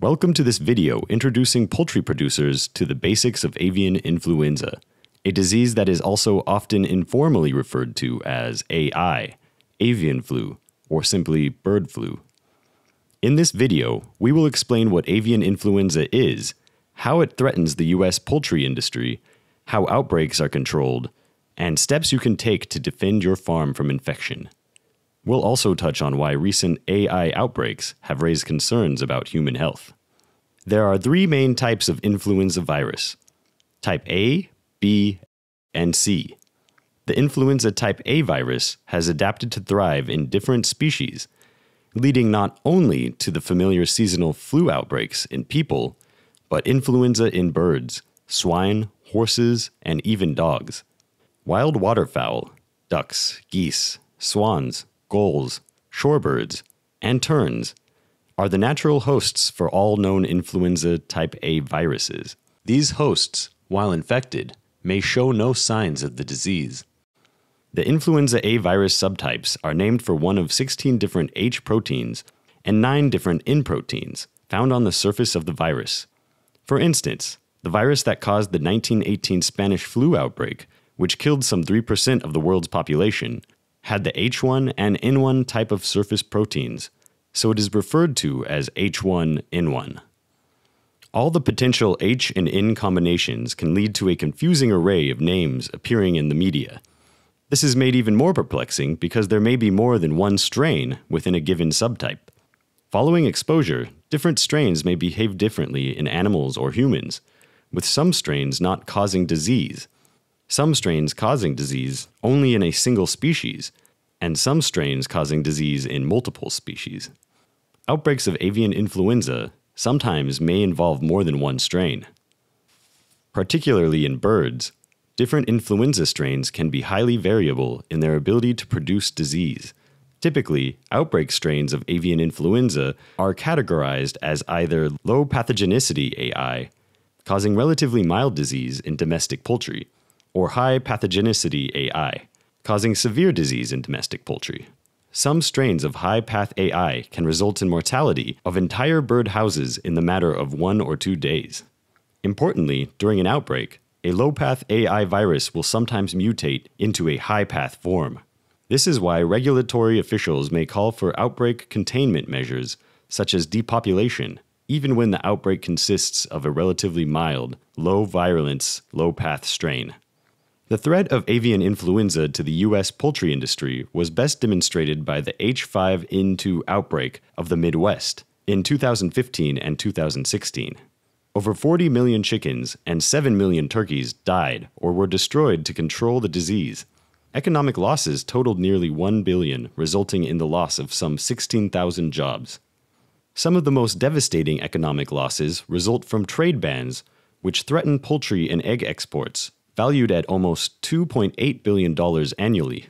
Welcome to this video introducing poultry producers to the basics of avian influenza, a disease that is also often informally referred to as AI, avian flu, or simply bird flu. In this video, we will explain what avian influenza is, how it threatens the U.S. poultry industry, how outbreaks are controlled, and steps you can take to defend your farm from infection. We'll also touch on why recent AI outbreaks have raised concerns about human health. There are three main types of influenza virus type A, B, and C. The influenza type A virus has adapted to thrive in different species, leading not only to the familiar seasonal flu outbreaks in people, but influenza in birds, swine, horses, and even dogs. Wild waterfowl, ducks, geese, swans, gulls, shorebirds, and terns are the natural hosts for all known influenza type A viruses. These hosts, while infected, may show no signs of the disease. The influenza A virus subtypes are named for one of 16 different H proteins and 9 different N proteins found on the surface of the virus. For instance, the virus that caused the 1918 Spanish flu outbreak, which killed some 3% of the world's population, had the H1 and N1 type of surface proteins, so it is referred to as H1N1. All the potential H and N combinations can lead to a confusing array of names appearing in the media. This is made even more perplexing because there may be more than one strain within a given subtype. Following exposure, different strains may behave differently in animals or humans, with some strains not causing disease, some strains causing disease only in a single species, and some strains causing disease in multiple species. Outbreaks of avian influenza sometimes may involve more than one strain. Particularly in birds, different influenza strains can be highly variable in their ability to produce disease. Typically, outbreak strains of avian influenza are categorized as either low pathogenicity AI, causing relatively mild disease in domestic poultry, or high pathogenicity AI, causing severe disease in domestic poultry. Some strains of high path AI can result in mortality of entire bird houses in the matter of one or two days. Importantly, during an outbreak, a low path AI virus will sometimes mutate into a high path form. This is why regulatory officials may call for outbreak containment measures, such as depopulation, even when the outbreak consists of a relatively mild, low virulence, low path strain. The threat of avian influenza to the U.S. poultry industry was best demonstrated by the H5N2 outbreak of the Midwest in 2015 and 2016. Over 40 million chickens and 7 million turkeys died or were destroyed to control the disease. Economic losses totaled nearly 1 billion, resulting in the loss of some 16,000 jobs. Some of the most devastating economic losses result from trade bans, which threaten poultry and egg exports, valued at almost $2.8 billion annually.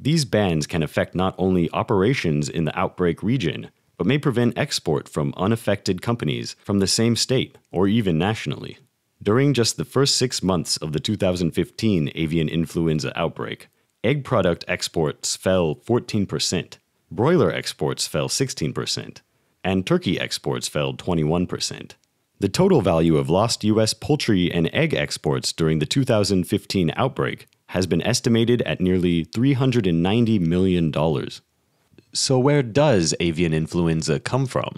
These bans can affect not only operations in the outbreak region, but may prevent export from unaffected companies from the same state or even nationally. During just the first six months of the 2015 avian influenza outbreak, egg product exports fell 14%, broiler exports fell 16%, and turkey exports fell 21%. The total value of lost U.S. poultry and egg exports during the 2015 outbreak has been estimated at nearly $390 million. So, where does avian influenza come from?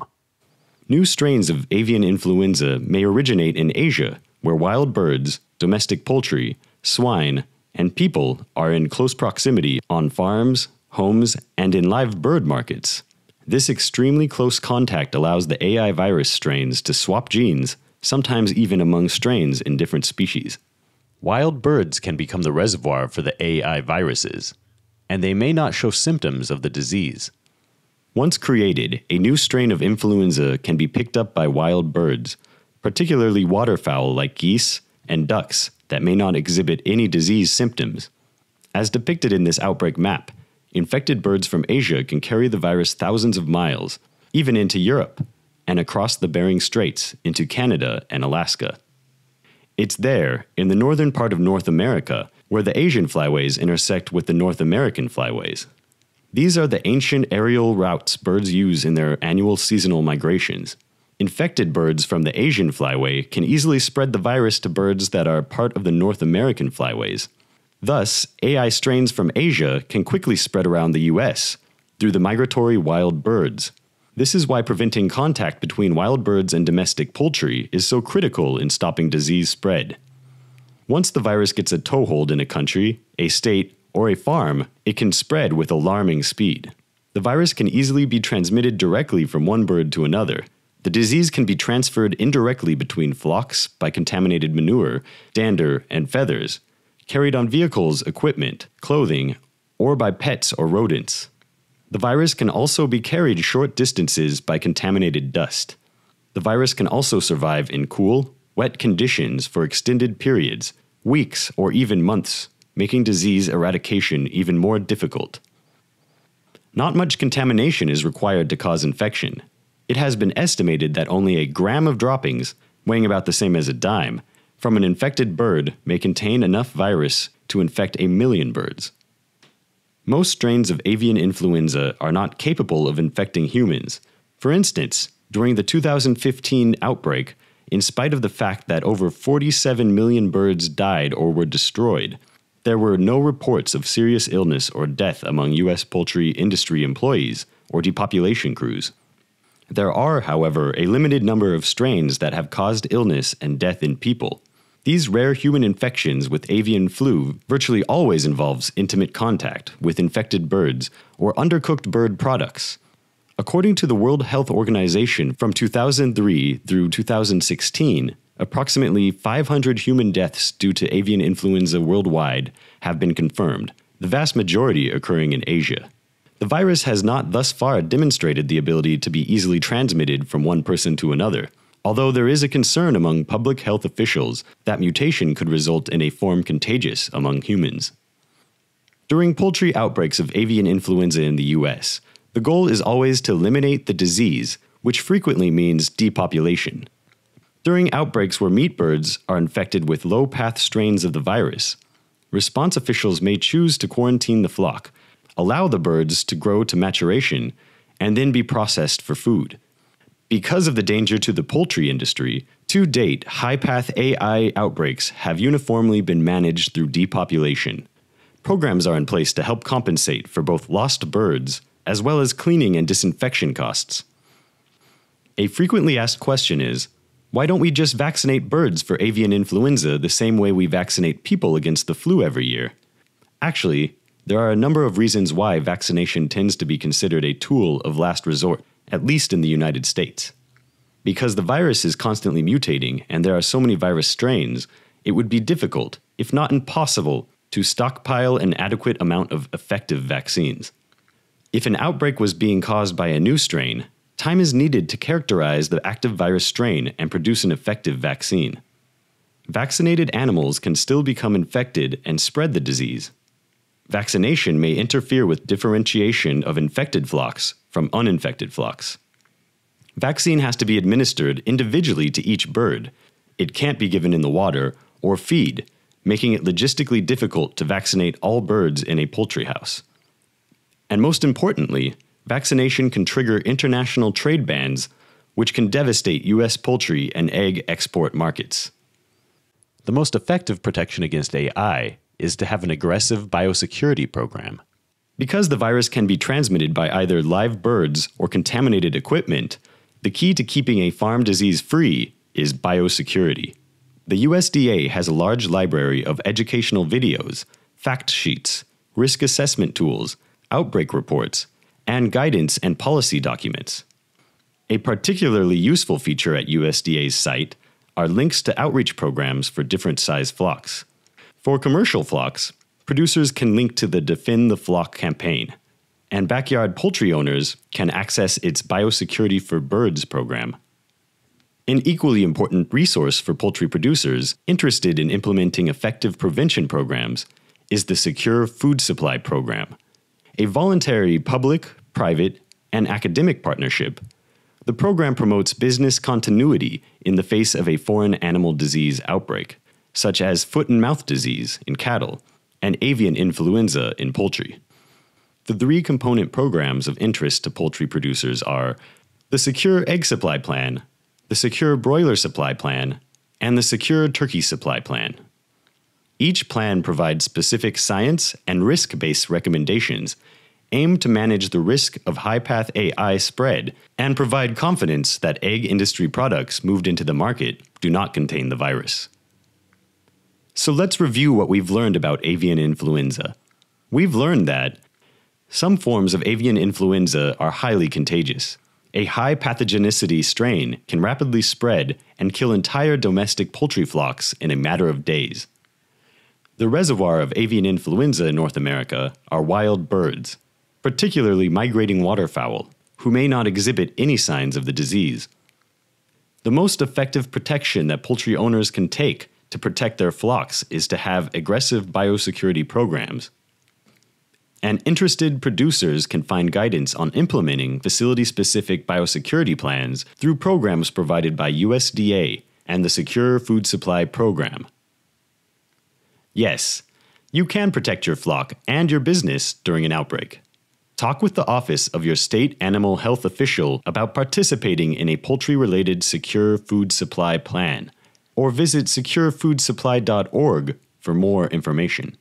New strains of avian influenza may originate in Asia, where wild birds, domestic poultry, swine, and people are in close proximity on farms, homes, and in live bird markets. This extremely close contact allows the AI virus strains to swap genes, sometimes even among strains in different species. Wild birds can become the reservoir for the AI viruses, and they may not show symptoms of the disease. Once created, a new strain of influenza can be picked up by wild birds, particularly waterfowl like geese and ducks that may not exhibit any disease symptoms. As depicted in this outbreak map, infected birds from Asia can carry the virus thousands of miles, even into Europe, and across the Bering Straits into Canada and Alaska. It's there, in the northern part of North America, where the Asian flyways intersect with the North American flyways. These are the ancient aerial routes birds use in their annual seasonal migrations. Infected birds from the Asian flyway can easily spread the virus to birds that are part of the North American flyways, Thus, AI strains from Asia can quickly spread around the US through the migratory wild birds. This is why preventing contact between wild birds and domestic poultry is so critical in stopping disease spread. Once the virus gets a toehold in a country, a state, or a farm, it can spread with alarming speed. The virus can easily be transmitted directly from one bird to another. The disease can be transferred indirectly between flocks by contaminated manure, dander, and feathers, carried on vehicles, equipment, clothing, or by pets or rodents. The virus can also be carried short distances by contaminated dust. The virus can also survive in cool, wet conditions for extended periods, weeks or even months, making disease eradication even more difficult. Not much contamination is required to cause infection. It has been estimated that only a gram of droppings, weighing about the same as a dime, from an infected bird may contain enough virus to infect a million birds. Most strains of avian influenza are not capable of infecting humans. For instance, during the 2015 outbreak, in spite of the fact that over 47 million birds died or were destroyed, there were no reports of serious illness or death among U.S. poultry industry employees or depopulation crews. There are, however, a limited number of strains that have caused illness and death in people. These rare human infections with avian flu virtually always involves intimate contact with infected birds or undercooked bird products. According to the World Health Organization, from 2003 through 2016, approximately 500 human deaths due to avian influenza worldwide have been confirmed, the vast majority occurring in Asia. The virus has not thus far demonstrated the ability to be easily transmitted from one person to another although there is a concern among public health officials that mutation could result in a form contagious among humans. During poultry outbreaks of avian influenza in the US, the goal is always to eliminate the disease, which frequently means depopulation. During outbreaks where meat birds are infected with low path strains of the virus, response officials may choose to quarantine the flock, allow the birds to grow to maturation, and then be processed for food. Because of the danger to the poultry industry, to date, high path AI outbreaks have uniformly been managed through depopulation. Programs are in place to help compensate for both lost birds as well as cleaning and disinfection costs. A frequently asked question is why don't we just vaccinate birds for avian influenza the same way we vaccinate people against the flu every year? Actually, there are a number of reasons why vaccination tends to be considered a tool of last resort at least in the United States. Because the virus is constantly mutating and there are so many virus strains, it would be difficult, if not impossible, to stockpile an adequate amount of effective vaccines. If an outbreak was being caused by a new strain, time is needed to characterize the active virus strain and produce an effective vaccine. Vaccinated animals can still become infected and spread the disease, vaccination may interfere with differentiation of infected flocks from uninfected flocks. Vaccine has to be administered individually to each bird. It can't be given in the water or feed, making it logistically difficult to vaccinate all birds in a poultry house. And most importantly, vaccination can trigger international trade bans, which can devastate U.S. poultry and egg export markets. The most effective protection against AI is to have an aggressive biosecurity program. Because the virus can be transmitted by either live birds or contaminated equipment, the key to keeping a farm disease free is biosecurity. The USDA has a large library of educational videos, fact sheets, risk assessment tools, outbreak reports, and guidance and policy documents. A particularly useful feature at USDA's site are links to outreach programs for different size flocks. For commercial flocks, producers can link to the Defend the Flock campaign, and backyard poultry owners can access its Biosecurity for Birds program. An equally important resource for poultry producers interested in implementing effective prevention programs is the Secure Food Supply Program, a voluntary public, private, and academic partnership. The program promotes business continuity in the face of a foreign animal disease outbreak such as foot and mouth disease in cattle and avian influenza in poultry. The three component programs of interest to poultry producers are the Secure Egg Supply Plan, the Secure Broiler Supply Plan, and the Secure Turkey Supply Plan. Each plan provides specific science and risk based recommendations aimed to manage the risk of high path AI spread and provide confidence that egg industry products moved into the market do not contain the virus. So let's review what we've learned about avian influenza. We've learned that some forms of avian influenza are highly contagious. A high pathogenicity strain can rapidly spread and kill entire domestic poultry flocks in a matter of days. The reservoir of avian influenza in North America are wild birds, particularly migrating waterfowl, who may not exhibit any signs of the disease. The most effective protection that poultry owners can take to protect their flocks is to have aggressive biosecurity programs. And interested producers can find guidance on implementing facility specific biosecurity plans through programs provided by USDA and the Secure Food Supply Program. Yes, you can protect your flock and your business during an outbreak. Talk with the office of your state animal health official about participating in a poultry related secure food supply plan or visit securefoodsupply.org for more information.